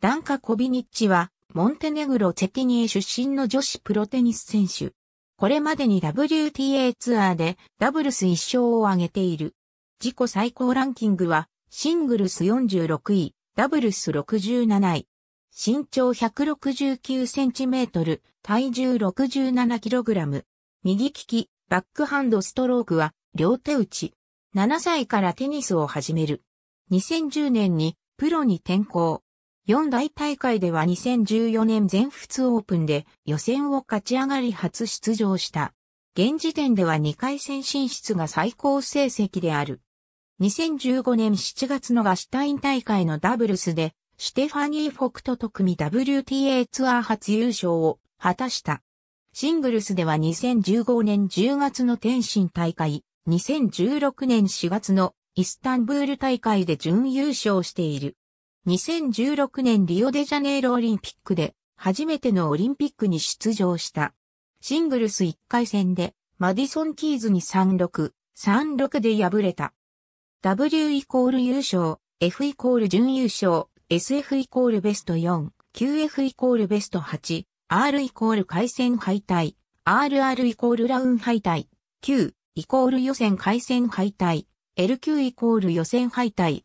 ダンカ・コビニッチは、モンテネグロ・チェティニエ出身の女子プロテニス選手。これまでに WTA ツアーでダブルス1勝を挙げている。自己最高ランキングは、シングルス46位、ダブルス67位。身長169センチメートル、体重67キログラム。右利き、バックハンドストロークは、両手打ち。7歳からテニスを始める。2010年にプロに転向。四大大会では2014年全仏オープンで予選を勝ち上がり初出場した。現時点では2回戦進出が最高成績である。2015年7月のガシュタイン大会のダブルスで、ステファニー・フォクトと組 WTA ツアー初優勝を果たした。シングルスでは2015年10月の天津大会、2016年4月のイスタンブール大会で準優勝している。2016年リオデジャネイロオリンピックで初めてのオリンピックに出場した。シングルス1回戦でマディソン・キーズに36、36で敗れた。W イコール優勝、F イコール準優勝、SF イコールベスト4、QF イコールベスト8、R イコール回戦敗退、RR イコールラウン敗退、Q イコール予選回戦敗退、LQ イコール予選敗退、